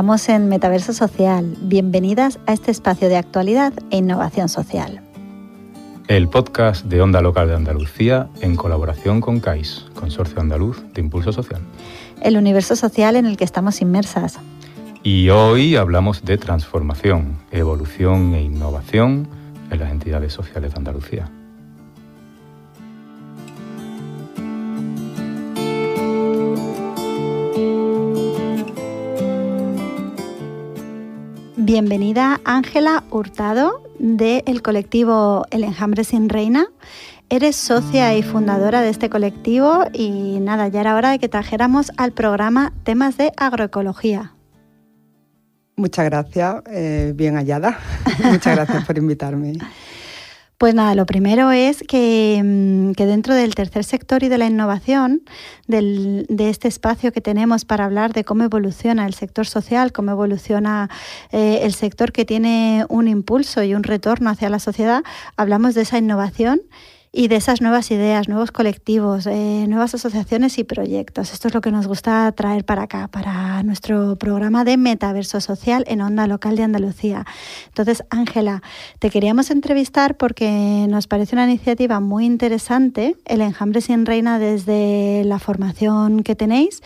Estamos en Metaverso Social. Bienvenidas a este espacio de actualidad e innovación social. El podcast de Onda Local de Andalucía en colaboración con CAIS, Consorcio Andaluz de Impulso Social. El universo social en el que estamos inmersas. Y hoy hablamos de transformación, evolución e innovación en las entidades sociales de Andalucía. Bienvenida Ángela Hurtado del colectivo El Enjambre Sin Reina. Eres socia y fundadora de este colectivo y nada, ya era hora de que trajéramos al programa temas de agroecología. Muchas gracias, eh, bien hallada. Muchas gracias por invitarme. Pues nada, lo primero es mm, que, dentro del tercer sector y de la innovación, del, de este espacio que tenemos para hablar de cómo evoluciona el sector social, cómo evoluciona eh, el sector que tiene un impulso y un retorno hacia la sociedad, hablamos de esa innovación y de esas nuevas ideas, nuevos colectivos, eh, nuevas asociaciones y proyectos. Esto es lo que nos gusta traer para acá, para nuestro programa de Metaverso Social en Onda Local de Andalucía. Entonces, Ángela, te queríamos entrevistar porque nos parece una iniciativa muy interesante, el Enjambre sin Reina, desde la formación que tenéis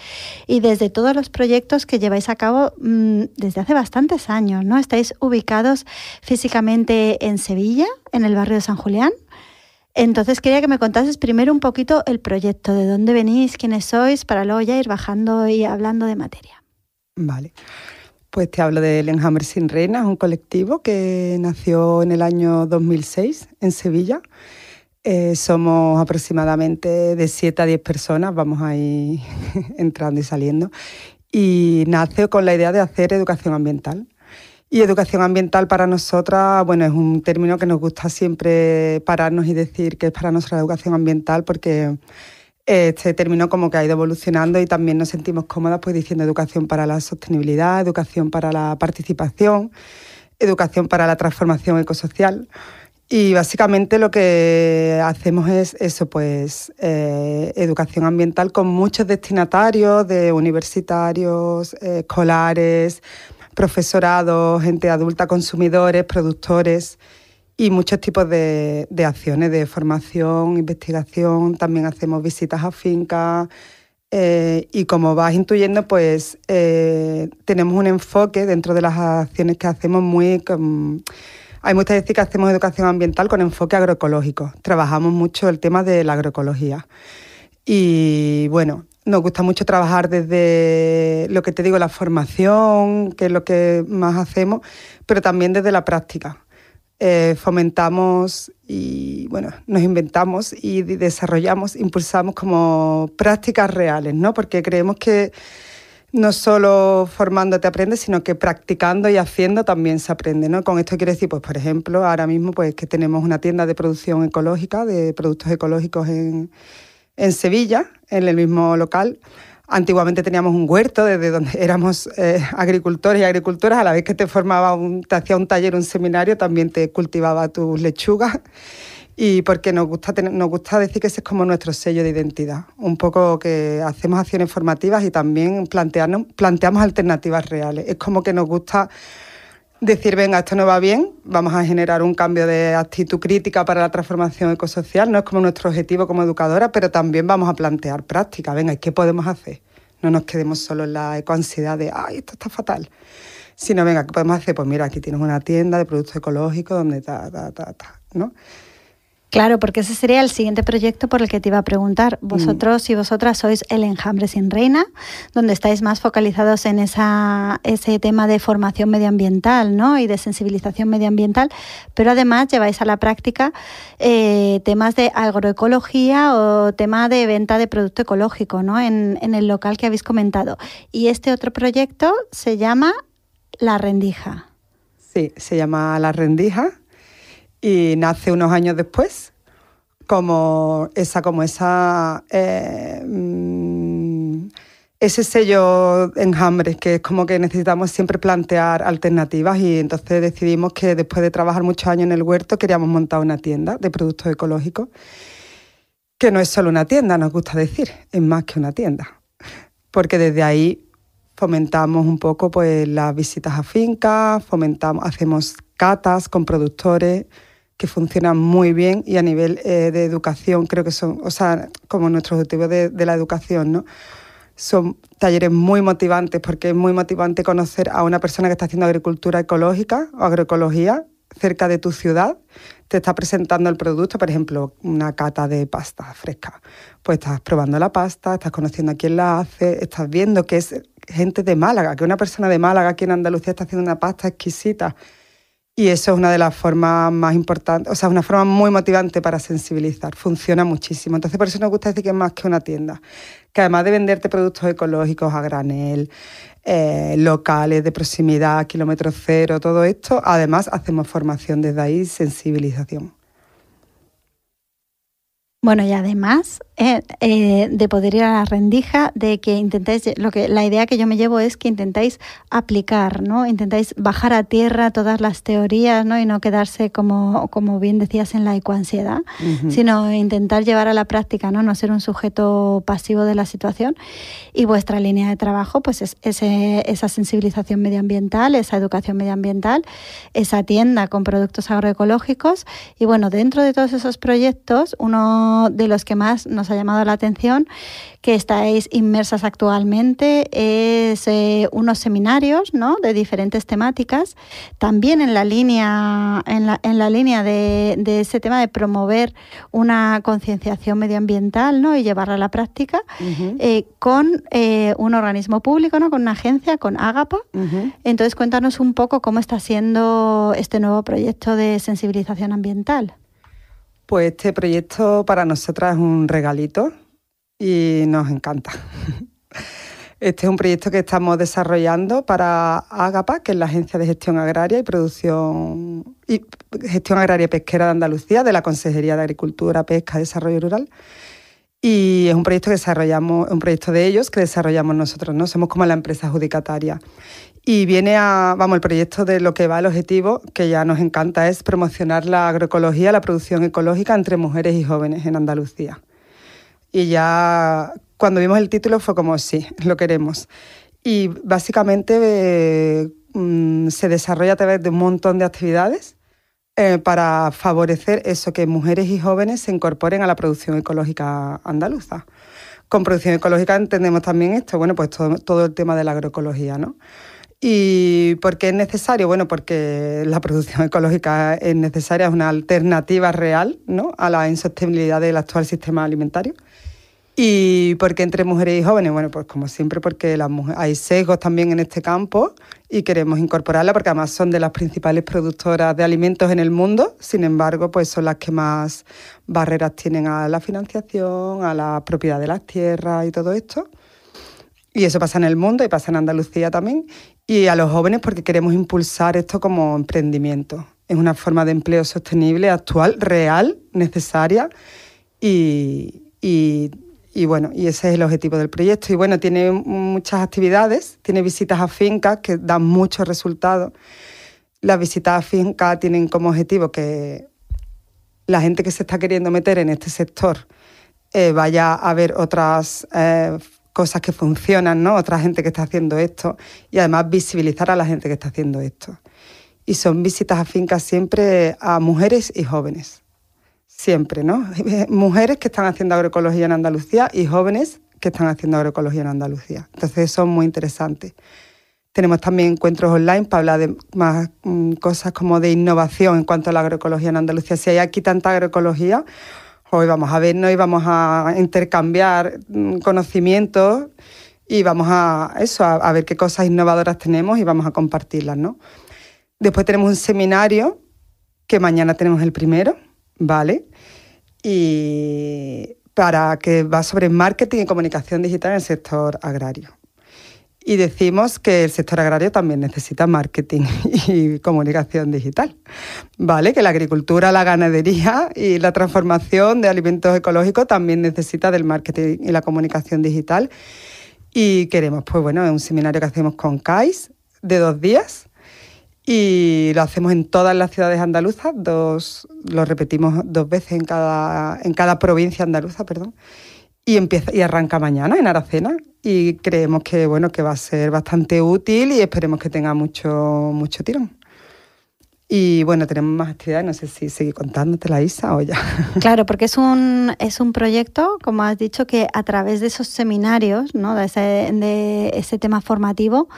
y desde todos los proyectos que lleváis a cabo mm, desde hace bastantes años, ¿no? Estáis ubicados físicamente en Sevilla, en el barrio de San Julián. Entonces quería que me contases primero un poquito el proyecto, de dónde venís, quiénes sois, para luego ya ir bajando y hablando de materia. Vale. Pues te hablo de Lenhammer Sin es un colectivo que nació en el año 2006 en Sevilla. Eh, somos aproximadamente de 7 a 10 personas, vamos ahí entrando y saliendo. Y nace con la idea de hacer educación ambiental. Y educación ambiental para nosotras, bueno, es un término que nos gusta siempre pararnos y decir que es para nosotros la educación ambiental porque este término como que ha ido evolucionando y también nos sentimos cómodas pues diciendo educación para la sostenibilidad, educación para la participación, educación para la transformación ecosocial. Y básicamente lo que hacemos es eso, pues eh, educación ambiental con muchos destinatarios de universitarios, eh, escolares, profesorados, gente adulta, consumidores, productores y muchos tipos de, de acciones de formación, investigación. También hacemos visitas a fincas. Eh, y como vas intuyendo, pues eh, tenemos un enfoque dentro de las acciones que hacemos muy... hay muchas veces que hacemos educación ambiental con enfoque agroecológico. Trabajamos mucho el tema de la agroecología. Y bueno, nos gusta mucho trabajar desde lo que te digo, la formación, que es lo que más hacemos, pero también desde la práctica. Eh, fomentamos y bueno, nos inventamos y desarrollamos, impulsamos como prácticas reales, ¿no? Porque creemos que no solo formando te aprendes, sino que practicando y haciendo también se aprende, ¿no? Con esto quiero decir, pues por ejemplo, ahora mismo pues que tenemos una tienda de producción ecológica, de productos ecológicos en, en Sevilla, en el mismo local. Antiguamente teníamos un huerto desde donde éramos eh, agricultores y agricultoras, a la vez que te formaba un, te hacía un taller, un seminario, también te cultivaba tus lechugas. Y porque nos gusta, tener, nos gusta decir que ese es como nuestro sello de identidad, un poco que hacemos acciones formativas y también planteamos alternativas reales. Es como que nos gusta decir, venga, esto no va bien, vamos a generar un cambio de actitud crítica para la transformación ecosocial, no es como nuestro objetivo como educadora, pero también vamos a plantear práctica, venga, ¿y qué podemos hacer? No nos quedemos solo en la ecoansiedad de, ay, esto está fatal. Sino, venga, ¿qué podemos hacer? Pues mira, aquí tienes una tienda de productos ecológicos donde ta, ta, ta, ta, ¿no? Claro, porque ese sería el siguiente proyecto por el que te iba a preguntar. Mm. Vosotros y vosotras sois el Enjambre sin Reina, donde estáis más focalizados en esa, ese tema de formación medioambiental ¿no? y de sensibilización medioambiental, pero además lleváis a la práctica eh, temas de agroecología o tema de venta de producto ecológico ¿no? en el local que habéis comentado. Y este otro proyecto se llama La Rendija. Sí, se llama La Rendija y nace unos años después como esa, como esa eh, mm, ese sello enjambre, que es como que necesitamos siempre plantear alternativas y entonces decidimos que después de trabajar muchos años en el huerto queríamos montar una tienda de productos ecológicos, que no es solo una tienda, nos gusta decir, es más que una tienda, porque desde ahí fomentamos un poco pues, las visitas a fincas, fomentamos, hacemos catas con productores, que funcionan muy bien y a nivel eh, de educación creo que son, o sea, como nuestro objetivo de, de la educación, ¿no? Son talleres muy motivantes porque es muy motivante conocer a una persona que está haciendo agricultura ecológica o agroecología cerca de tu ciudad, te está presentando el producto, por ejemplo, una cata de pasta fresca. Pues estás probando la pasta, estás conociendo a quién la hace, estás viendo que es gente de Málaga, que una persona de Málaga aquí en Andalucía está haciendo una pasta exquisita. Y eso es una de las formas más importantes, o sea, es una forma muy motivante para sensibilizar, funciona muchísimo. Entonces, por eso nos gusta decir que es más que una tienda, que además de venderte productos ecológicos a granel, eh, locales de proximidad, kilómetro cero, todo esto, además hacemos formación desde ahí, sensibilización. Bueno, y además eh, eh, de poder ir a la rendija, de que intentáis, lo que, la idea que yo me llevo es que intentáis aplicar, ¿no? Intentáis bajar a tierra todas las teorías, Y no quedarse, como, como bien decías, en la ecoansiedad, sino intentar llevar a la práctica, ¿no? No ser un sujeto pasivo de la situación. Y vuestra línea de trabajo, pues es esa sensibilización medioambiental, esa educación medioambiental, esa tienda con productos agroecológicos. Y bueno, dentro de todos esos proyectos, uno de los que más nos ha llamado la atención, que estáis inmersas actualmente, es eh, unos seminarios ¿no? de diferentes temáticas, también en la línea, en la, en la línea de, ese tema de promover una concienciación medioambiental ¿no? y llevarla a la práctica, eh, con eh, un organismo público, ¿no? con una agencia, con Ágapa. Entonces cuéntanos un poco cómo está siendo este nuevo proyecto de sensibilización ambiental. Pues este proyecto para nosotras es un regalito y nos encanta. Este es un proyecto que estamos desarrollando para AGAPA, que es la Agencia de Gestión Agraria y Producción y Gestión Agraria y Pesquera de Andalucía, de la Consejería de Agricultura, Pesca y Desarrollo Rural. Y es un proyecto que desarrollamos, un proyecto de ellos que desarrollamos nosotros, ¿no? Somos como la empresa adjudicataria. Y viene a, vamos, el proyecto de lo que va al objetivo, que ya nos encanta, es promocionar la agroecología, la producción ecológica entre mujeres y jóvenes en Andalucía. Y ya cuando vimos el título fue como, sí, lo queremos. Y básicamente eh, mm, se desarrolla a través de un montón de actividades eh, para favorecer eso, que mujeres y jóvenes se incorporen a la producción ecológica andaluza. Con producción ecológica entendemos también esto, bueno, pues todo, el tema de la agroecología, ¿no? ¿Y por qué es necesario? Bueno, porque la producción ecológica es necesaria, es una alternativa real ¿no? a la insostenibilidad del actual sistema alimentario. ¿Y por qué entre mujeres y jóvenes? Bueno, pues como siempre, porque las mujeres, hay sesgos también en este campo y queremos incorporarla porque además son de las principales productoras de alimentos en el mundo, sin embargo, pues son las que más barreras tienen a la financiación, a la propiedad de las tierras y todo esto. Y eso pasa en el mundo y pasa en Andalucía también. Y a los jóvenes porque queremos impulsar esto como emprendimiento. Es una forma de empleo sostenible, actual, real, necesaria y y bueno, y ese es el objetivo del proyecto. Y bueno, tiene muchas actividades, tiene visitas a fincas que dan muchos resultados. Las visitas a fincas tienen como objetivo que la gente que se está queriendo meter en este sector eh, vaya a ver otras eh, cosas que funcionan, ¿no? Otra gente que está haciendo esto y además visibilizar a la gente que está haciendo esto. Y son visitas a fincas siempre a mujeres y jóvenes siempre, ¿no? Mujeres que están haciendo agroecología en Andalucía y jóvenes que están haciendo agroecología en Andalucía. Entonces, eso es muy interesante. Tenemos también encuentros online para hablar de más mm, cosas como de innovación en cuanto a la agroecología en Andalucía. Si hay aquí tanta agroecología, hoy vamos a vernos y vamos a intercambiar mm, conocimientos y vamos a eso, a, ver qué cosas innovadoras tenemos y vamos a compartirlas, ¿no? Después tenemos un seminario, que mañana tenemos el primero, ¿vale? Y para que va sobre marketing y comunicación digital en el sector agrario. Y decimos que el sector agrario también necesita marketing y comunicación digital, ¿vale? Que la agricultura, la ganadería y la transformación de alimentos ecológicos también necesita del marketing y la comunicación digital. Y queremos, pues bueno, un seminario que hacemos con CAIS de dos días y lo hacemos en todas las ciudades andaluzas, dos, lo repetimos dos veces en cada, en cada provincia andaluza, perdón. Y, empieza, y arranca mañana en Aracena y creemos que, bueno, que va a ser bastante útil y esperemos que tenga mucho, mucho tirón. Y bueno, tenemos más actividad, no sé si seguir la Isa, o ya. Claro, porque es un, es un proyecto, como has dicho, que a través de esos seminarios, ¿no? de, ese, tema formativo,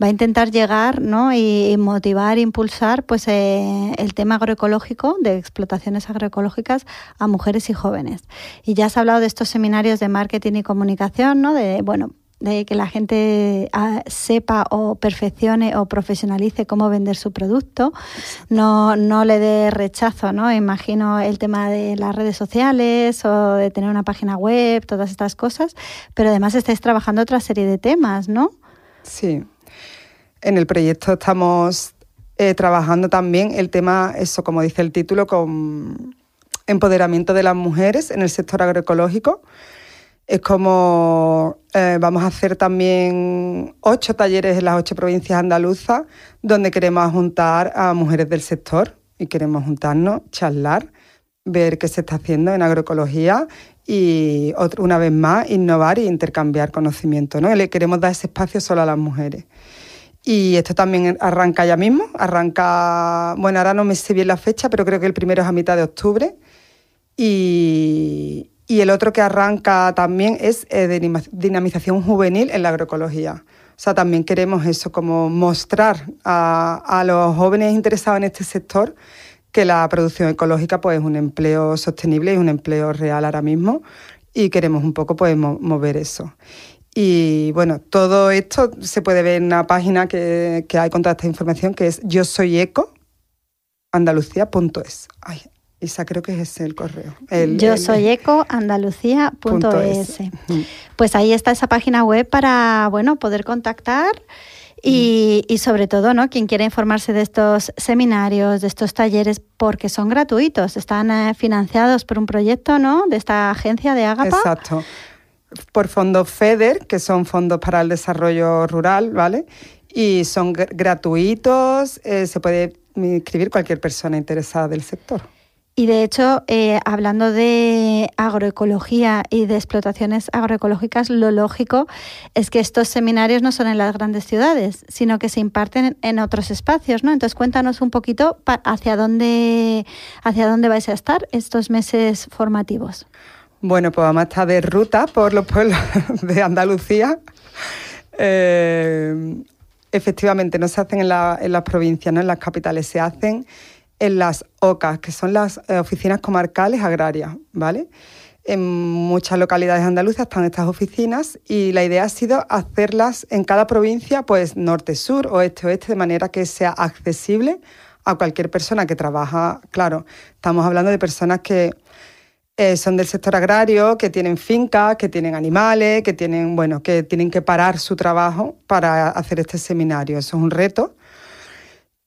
va a intentar llegar ¿no? y, motivar, impulsar pues, eh, el tema agroecológico, de explotaciones agroecológicas, a mujeres y jóvenes. Y ya has hablado de estos seminarios de marketing y comunicación, ¿no? de, bueno, de que la gente ah, sepa o perfeccione o profesionalice cómo vender su producto, no, le dé rechazo, ¿no? Imagino el tema de las redes sociales o de tener una página web, todas estas cosas, pero además estáis trabajando otra serie de temas, ¿no? Sí. En el proyecto estamos eh, trabajando también el tema, eso como dice el título, con empoderamiento de las mujeres en el sector agroecológico. Es como eh, vamos a hacer también ocho talleres en las ocho provincias andaluzas donde queremos juntar a mujeres del sector y queremos juntarnos, charlar, ver qué se está haciendo en agroecología y una vez más innovar e intercambiar conocimiento. ¿no? Le queremos dar ese espacio solo a las mujeres. Y esto también arranca ya mismo, arranca, bueno, ahora no me sé bien la fecha, pero creo que el primero es a mitad de octubre. Y, y el otro que arranca también es eh, dinamización juvenil en la agroecología. O sea, también queremos eso, como mostrar a, los jóvenes interesados en este sector que la producción ecológica pues, es un empleo sostenible y un empleo real ahora mismo y queremos un poco pues, mover eso. Y bueno, todo esto se puede ver en una página que, hay con toda esta información que es yo soy Isa, creo que es el correo. Yo soy ecoandalucía.es. Pues ahí está esa página web para bueno poder contactar. Y, mm. y, sobre todo, ¿no? Quien quiera informarse de estos seminarios, de estos talleres, porque son gratuitos, están eh, financiados por un proyecto, ¿no? De esta agencia de Agapa. Exacto. Por fondos FEDER, que son fondos para el desarrollo rural, ¿vale? Y son gratuitos, eh, se puede inscribir cualquier persona interesada del sector. Y de hecho, eh, hablando de agroecología y de explotaciones agroecológicas, lo lógico es que estos seminarios no son en las grandes ciudades, sino que se imparten en otros espacios, ¿no? Entonces, cuéntanos un poquito hacia dónde, hacia dónde vais a estar estos meses formativos. Bueno, pues vamos a estar de ruta por los pueblos de Andalucía. Eh, efectivamente, no se hacen en, en las provincias, no en las capitales, se hacen en las OCAS, que son las eh, oficinas comarcales agrarias, ¿vale? En muchas localidades andaluzas están estas oficinas y la idea ha sido hacerlas en cada provincia, pues norte, sur, oeste, oeste, de manera que sea accesible a cualquier persona que trabaja. Claro, estamos hablando de personas que eh, son del sector agrario, que tienen fincas, que tienen animales, que tienen, bueno, que tienen que parar su trabajo para hacer este seminario. Eso es un reto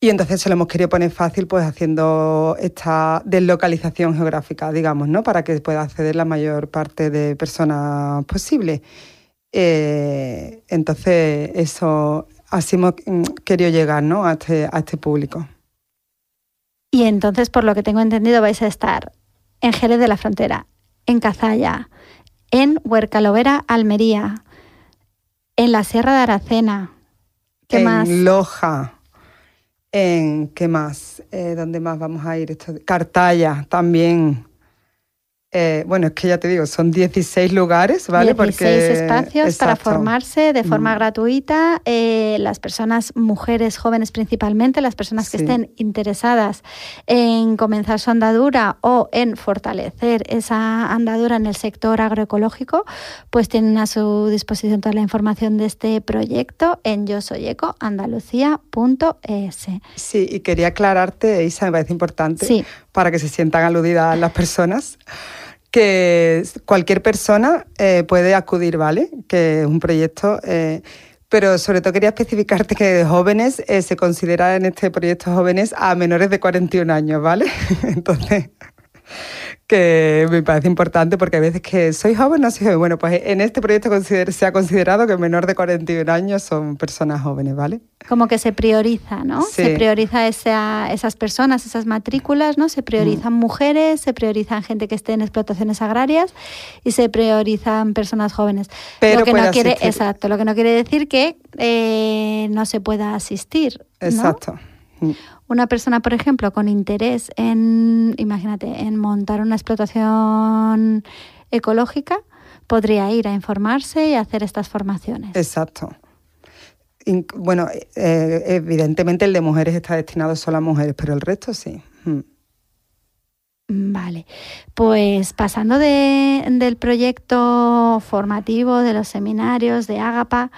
y entonces se lo hemos querido poner fácil, pues haciendo esta deslocalización geográfica, digamos, ¿no? Para que pueda acceder la mayor parte de personas posible. Eh, entonces, eso, así hemos mm, querido llegar, ¿no? Este, a este, público. Y entonces, por lo que tengo entendido, vais a estar en Jerez de la Frontera, en Cazalla, en Huercalovera, Almería, en la Sierra de Aracena. ¿Qué en Loja en qué más, eh, dónde más vamos a ir. Cartaya también, eh, bueno, es que ya te digo, son 16 lugares, ¿vale? 16 espacios para formarse de forma mm. gratuita. Eh, las personas, mujeres jóvenes principalmente, las personas que estén interesadas en comenzar su andadura o en fortalecer esa andadura en el sector agroecológico, pues tienen a su disposición toda la información de este proyecto en yo soy Sí, y quería aclararte, Isa, me parece importante. Sí para que se sientan aludidas las personas, que cualquier persona eh, puede acudir, ¿vale? Que es un proyecto... Eh, pero sobre todo quería especificarte que jóvenes eh, se considera en este proyecto jóvenes a menores de 41 años, ¿vale? Entonces, que me parece importante porque a veces que soy joven, no soy joven. Bueno, pues en este proyecto se ha considerado que menor de 41 años son personas jóvenes, ¿vale? Como que se prioriza, ¿no? Se prioriza esas personas, esas matrículas, ¿no? Se priorizan mm. mujeres, se priorizan gente que esté en explotaciones agrarias y se priorizan personas jóvenes. Pero lo que no quiere, exacto, lo que no quiere decir que eh, no se pueda asistir. Exacto. Mm. Una persona, por ejemplo, con interés en, imagínate, en montar una explotación ecológica, podría ir a informarse y hacer estas formaciones. Exacto. bueno, eh, eh, evidentemente el de mujeres está destinado solo a mujeres, pero el resto sí. Mm. Mm, vale, pues pasando del proyecto formativo, de los seminarios, de Ágapa,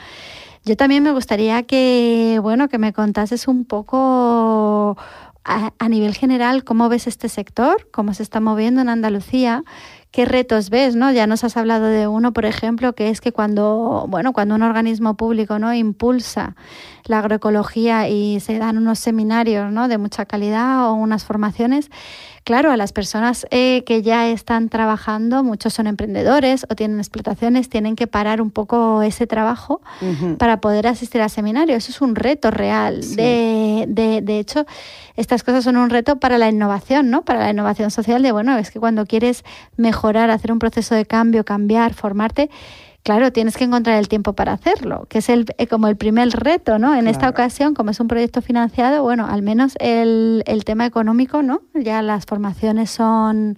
yo también me gustaría que, bueno, que me contases un poco a, nivel general cómo ves este sector, cómo se está moviendo en Andalucía, qué retos ves, ¿no? Ya nos has hablado de uno, por ejemplo, que es que cuando, bueno, cuando un organismo público, ¿no? impulsa la agroecología y se dan unos seminarios ¿no? de mucha calidad o unas formaciones, claro, a las personas eh, que ya están trabajando, muchos son emprendedores o tienen explotaciones, tienen que parar un poco ese trabajo para poder asistir al seminario. Eso es un reto real. De, de, de, hecho, estas cosas son un reto para la innovación, ¿no? Para la innovación social de, bueno, es que cuando quieres mejorar, hacer un proceso de cambio, cambiar, formarte, claro, tienes que encontrar el tiempo para hacerlo, que es el, eh, como el primer reto, ¿no? En esta ocasión, como es un proyecto financiado, bueno, al menos el, tema económico, ¿no? Ya las formaciones son,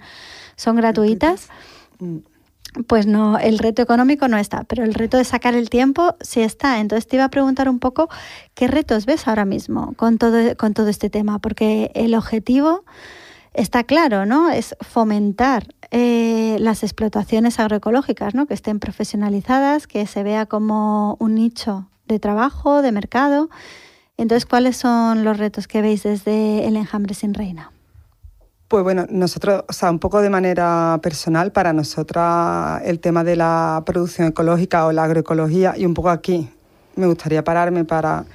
son gratuitas. Pues no, el reto económico no está, pero el reto de sacar el tiempo sí está. Entonces te iba a preguntar un poco qué retos ves ahora mismo con todo, con todo este tema, porque el objetivo está claro, ¿no? Es fomentar eh, las explotaciones agroecológicas, ¿no? Que estén profesionalizadas, que se vea como un nicho de trabajo, de mercado. Entonces, ¿cuáles son los retos que veis desde el enjambre sin reina? Pues bueno, nosotros, o sea, un poco de manera personal, para nosotras el tema de la producción ecológica o la agroecología, y un poco aquí me gustaría pararme para, o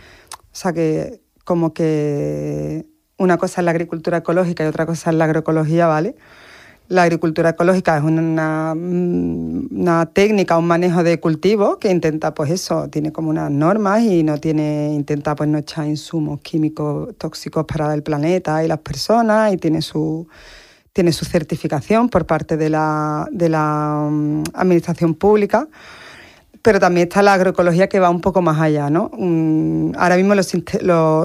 sea, que como que una cosa es la agricultura ecológica y otra cosa es la agroecología, ¿vale? La agricultura ecológica es una, mm, una, técnica, un manejo de cultivo que intenta, pues eso, tiene como unas normas y no tiene, intenta pues no echar insumos químicos tóxicos para el planeta y las personas y tiene su, tiene su certificación por parte de la, de la mm, administración pública pero también está la agroecología que va un poco más allá. ¿no? Mm, ahora mismo los,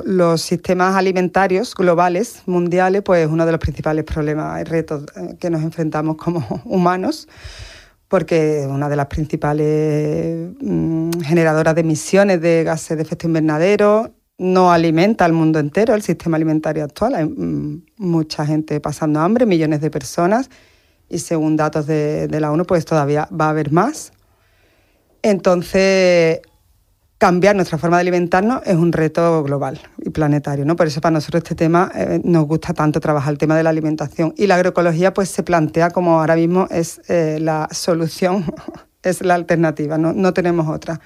los, sistemas alimentarios globales, mundiales, pues es uno de los principales problemas y retos eh, que nos enfrentamos como humanos, porque es una de las principales mm, generadoras de emisiones de gases de efecto invernadero. No alimenta al mundo entero el sistema alimentario actual. Hay mm, mucha gente pasando hambre, millones de personas, y según datos de, de la ONU, pues todavía va a haber más. Entonces, cambiar nuestra forma de alimentarnos es un reto global y planetario, ¿no? Por eso para nosotros este tema eh, nos gusta tanto trabajar el tema de la alimentación y la agroecología pues se plantea como ahora mismo es eh, la solución, es la alternativa, no, no tenemos otra.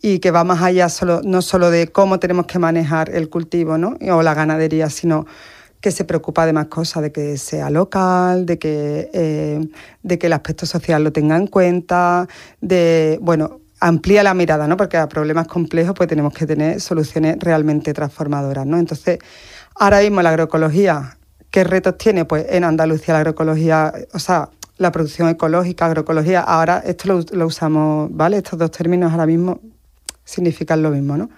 Y que va más allá solo, no solo de cómo tenemos que manejar el cultivo ¿no? o la ganadería, sino que se preocupa de más cosas, de que sea local, de que, eh, de que el aspecto social lo tenga en cuenta, de, bueno, amplía la mirada, ¿no? Porque a problemas complejos pues tenemos que tener soluciones realmente transformadoras, ¿no? Entonces, ahora mismo la agroecología, ¿qué retos tiene? Pues en Andalucía la agroecología, o sea, la producción ecológica, agroecología, ahora esto lo usamos, ¿vale? Estos dos términos ahora mismo significan lo mismo, ¿no?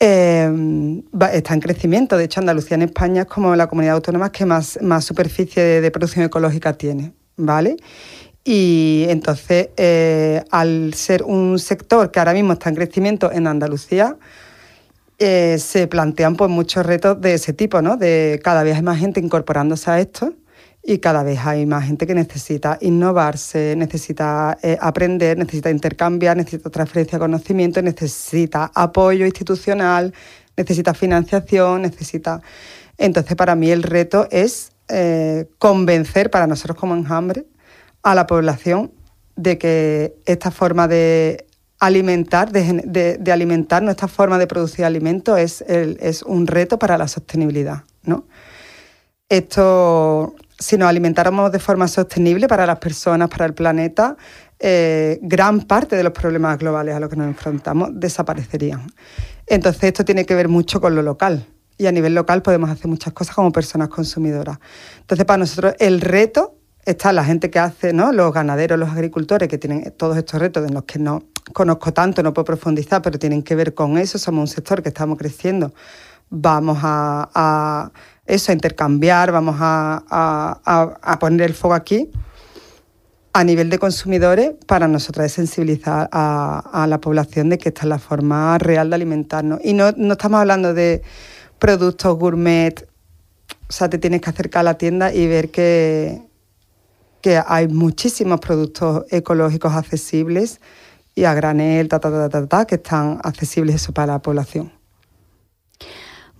Em, está en crecimiento. De hecho, Andalucía en España es como la comunidad autónoma que más, superficie de, producción ecológica tiene, ¿vale? Y entonces, eh, al ser un sector que ahora mismo está en crecimiento en Andalucía, eh, se plantean pues, muchos retos de ese tipo, ¿no? De cada vez hay más gente incorporándose a esto y cada vez hay más gente que necesita innovarse, necesita eh, aprender, necesita intercambiar, necesita transferencia de conocimiento, necesita apoyo institucional, necesita financiación, necesita... Entonces para mí el reto es eh, convencer para nosotros como enjambre a la población de que esta forma de alimentar, de, alimentar nuestra forma de producir alimentos es, es un reto para la sostenibilidad, ¿no? Esto, si nos alimentáramos de forma sostenible para las personas, para el planeta, eh, gran parte de los problemas globales a los que nos enfrentamos desaparecerían. Entonces esto tiene que ver mucho con lo local y a nivel local podemos hacer muchas cosas como personas consumidoras. Entonces para nosotros el reto está la gente que hace, ¿no? los ganaderos, los agricultores que tienen todos estos retos en los que no conozco tanto, no puedo profundizar, pero tienen que ver con eso. Somos un sector que estamos creciendo. Vamos a eso, a intercambiar, vamos a, poner el fuego aquí a nivel de consumidores para nosotros sensibilizar a, la población de que esta es la forma real de alimentarnos. Y no, estamos hablando de productos gourmet, o sea, te tienes que acercar a la tienda y ver que, que hay muchísimos productos ecológicos accesibles y a granel, ta, ta, ta, ta, que están accesibles eso para la población.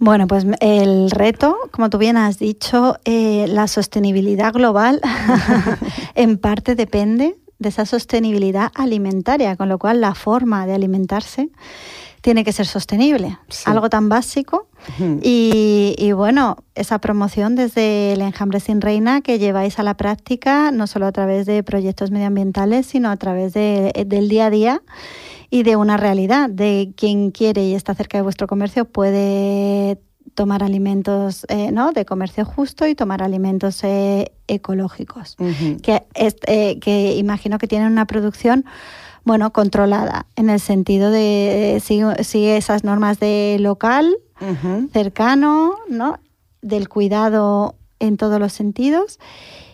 Bueno, pues el reto, como tú bien has dicho, eh, la sostenibilidad global en parte depende de esa sostenibilidad alimentaria, con lo cual la forma de alimentarse tiene que ser sostenible, algo tan básico. Y, bueno, esa promoción desde el Enjambre Sin Reina que lleváis a la práctica, no solo a través de proyectos medioambientales, sino a través del día a día y de una realidad de quien quiere y está cerca de vuestro comercio puede tomar alimentos eh, ¿no? de comercio justo y tomar alimentos eh, ecológicos, que, eh, que imagino que tienen una producción bueno controlada, en el sentido de sigue, sigue esas normas de local, cercano, ¿no? del cuidado en todos los sentidos.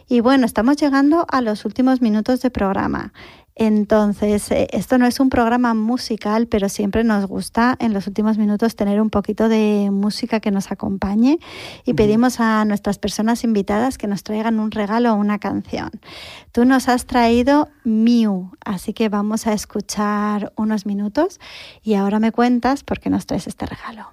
Y bueno, estamos llegando a los últimos minutos de programa. Entonces, eh, esto no es un programa musical, pero siempre nos gusta en los últimos minutos tener un poquito de música que nos acompañe y pedimos a nuestras personas invitadas que nos traigan un regalo o una canción. Tú nos has traído Miu, así que vamos a escuchar unos minutos y ahora me cuentas por qué nos traes este regalo.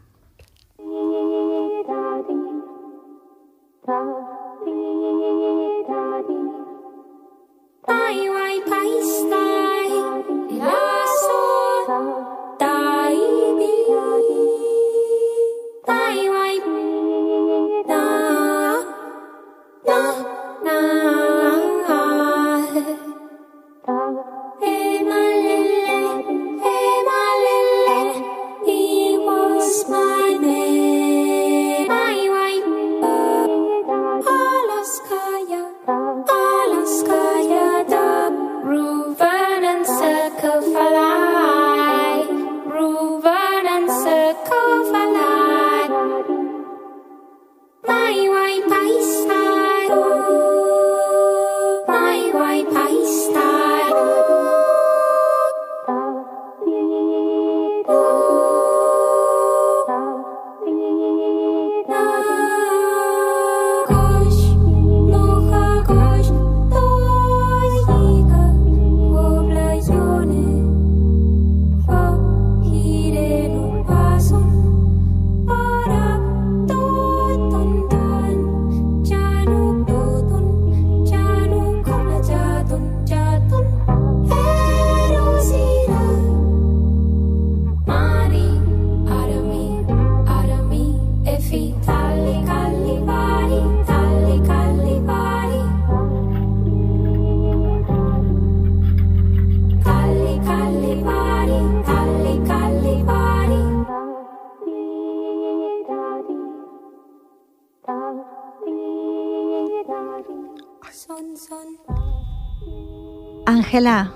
Angela,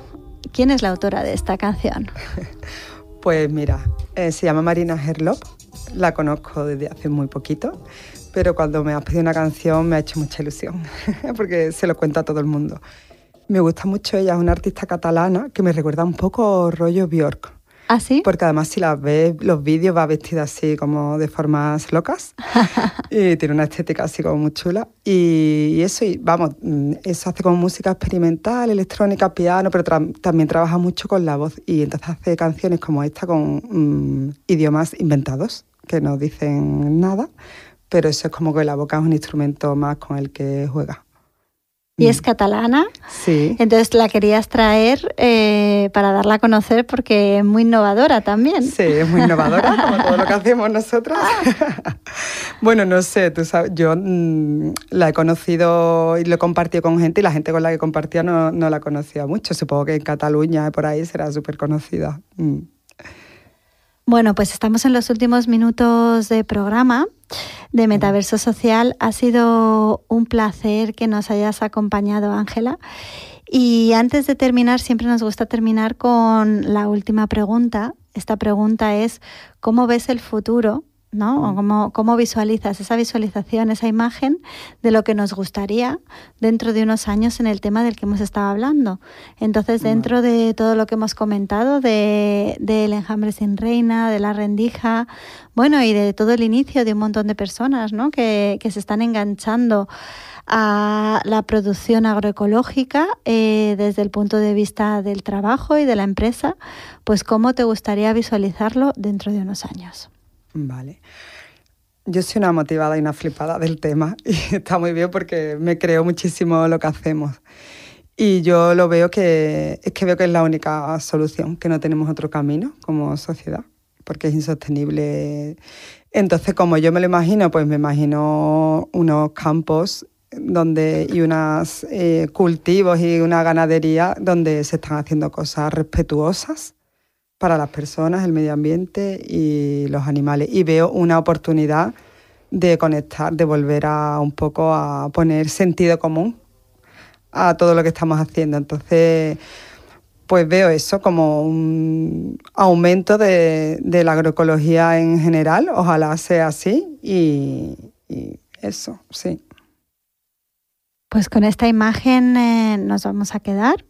¿quién es la autora de esta canción? pues mira, eh, se llama Marina Herlop, la conozco desde hace muy poquito, pero cuando me ha pedido una canción me ha hecho mucha ilusión, porque se lo cuenta a todo el mundo. Me gusta mucho ella, es una artista catalana que me recuerda un poco a rollo Bjork. ¿Ah, Porque además si las ves, los vídeos va vestida así como de formas locas y tiene una estética así como muy chula. Y, eso, vamos, mm, eso hace como música experimental, electrónica, piano, pero también trabaja mucho con la voz y entonces hace canciones como esta con mm, idiomas inventados que no dicen nada, pero eso es como que la boca es un instrumento más con el que juega y es mm. catalana. Sí. Entonces la querías traer eh, para darla a conocer porque es muy innovadora también. Sí, es muy innovadora, como todo lo que hacemos nosotros. bueno, no sé, yo mm, la he conocido y lo he compartido con gente y la gente con la que compartía no, la conocía mucho. Supongo que en Cataluña, por ahí, será súper conocida. Mm. Bueno, pues estamos en los últimos minutos de programa de Metaverso Social. Ha sido un placer que nos hayas acompañado, Ángela. Y antes de terminar, siempre nos gusta terminar con la última pregunta. Esta pregunta es, ¿cómo ves el futuro Mm. cómo, visualizas esa visualización, esa imagen de lo que nos gustaría dentro de unos años en el tema del que hemos estado hablando. Entonces, dentro de todo lo que hemos comentado, del de, enjambre sin reina, de la rendija, bueno, y de todo el inicio de un montón de personas, Que, se están enganchando a la producción agroecológica eh, desde el punto de vista del trabajo y de la empresa, pues cómo te gustaría visualizarlo dentro de unos años. Vale. Yo soy una motivada y una flipada del tema y está muy bien porque me creo muchísimo lo que hacemos. Y yo lo veo que es que veo que es la única solución, que no tenemos otro camino como sociedad, porque es insostenible. Entonces, como yo me lo imagino, pues me imagino unos campos donde y unos eh, cultivos y una ganadería donde se están haciendo cosas respetuosas para las personas, el medio ambiente y los animales. Y veo una oportunidad de conectar, de volver a un poco a poner sentido común a todo lo que estamos haciendo. Entonces, pues veo eso como un aumento de, la agroecología en general, ojalá sea así, y, eso, sí. Pues con esta imagen eh, nos vamos a quedar.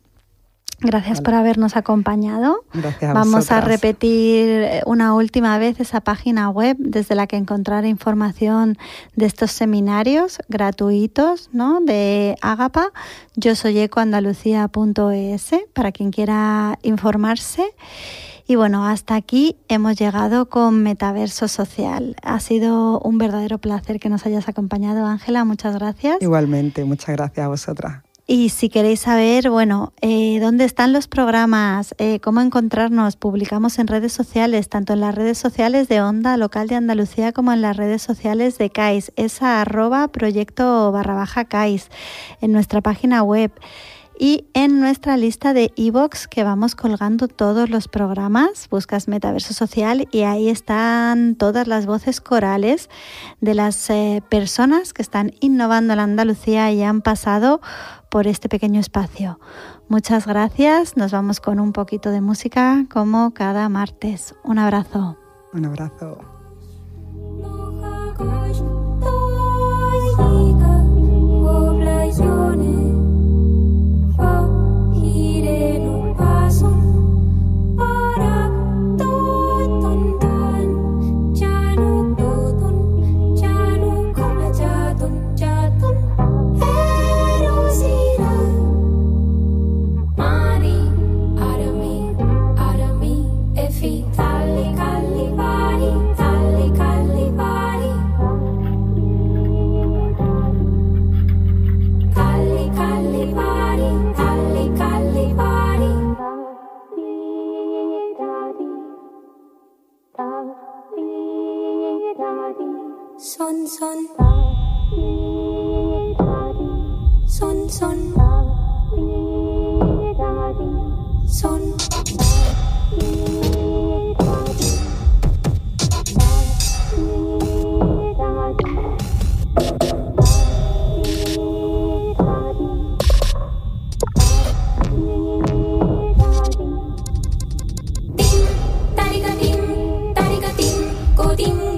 Gracias por habernos acompañado. Vamos a repetir eh, una última vez esa página web desde la que encontrar información de estos seminarios gratuitos ¿no? de Ágapa. Yo soy ecoandalucía.es para quien quiera informarse. Y bueno, hasta aquí hemos llegado con Metaverso Social. Ha sido un verdadero placer que nos hayas acompañado, Ángela. Muchas gracias. Igualmente, muchas gracias a vosotras. Y si queréis saber, bueno, eh, dónde están los programas, eh, cómo encontrarnos, publicamos en redes sociales, tanto en las redes sociales de Onda Local de Andalucía como en las redes sociales de CAIS, esa arroba proyecto barra baja CAIS, en nuestra página web y en nuestra lista de e que vamos colgando todos los programas, buscas Metaverso Social y ahí están todas las voces corales de las eh, personas que están innovando en Andalucía y han pasado por este pequeño espacio. Muchas gracias, nos vamos con un poquito de música como cada martes. Un abrazo. Un abrazo. putin.